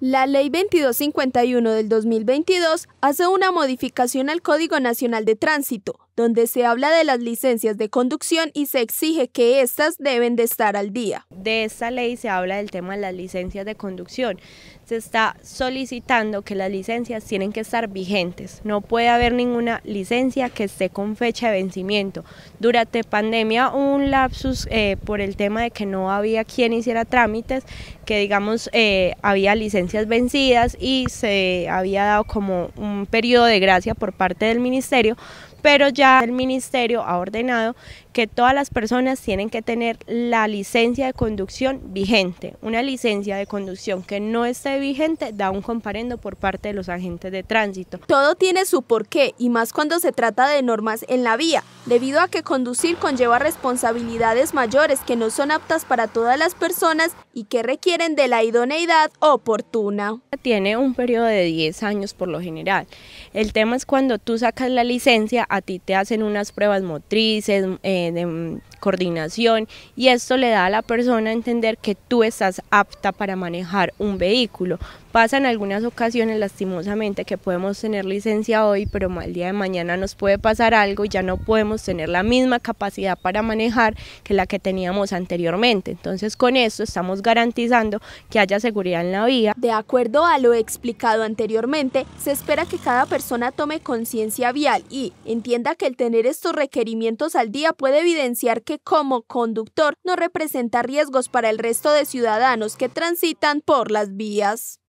La Ley 2251 del 2022 hace una modificación al Código Nacional de Tránsito donde se habla de las licencias de conducción y se exige que éstas deben de estar al día. De esta ley se habla del tema de las licencias de conducción. Se está solicitando que las licencias tienen que estar vigentes. No puede haber ninguna licencia que esté con fecha de vencimiento. Durante pandemia hubo un lapsus eh, por el tema de que no había quien hiciera trámites, que digamos eh, había licencias vencidas y se había dado como un periodo de gracia por parte del ministerio, pero ya el ministerio ha ordenado que todas las personas tienen que tener la licencia de conducción vigente. Una licencia de conducción que no esté vigente da un comparendo por parte de los agentes de tránsito. Todo tiene su porqué y más cuando se trata de normas en la vía, debido a que conducir conlleva responsabilidades mayores que no son aptas para todas las personas y que requieren de la idoneidad oportuna. Tiene un periodo de 10 años por lo general. El tema es cuando tú sacas la licencia, a ti te hacen unas pruebas motrices, eh, de mm, coordinación y esto le da a la persona a entender que tú estás apta para manejar un vehículo. Pasa en algunas ocasiones lastimosamente que podemos tener licencia hoy, pero al día de mañana nos puede pasar algo y ya no podemos tener la misma capacidad para manejar que la que teníamos anteriormente. Entonces con esto estamos garantizando que haya seguridad en la vía. De acuerdo a lo explicado anteriormente, se espera que cada persona tome conciencia vial y entienda que el tener estos requerimientos al día puede evidenciar que como conductor no representa riesgos para el resto de ciudadanos que transitan por las vías.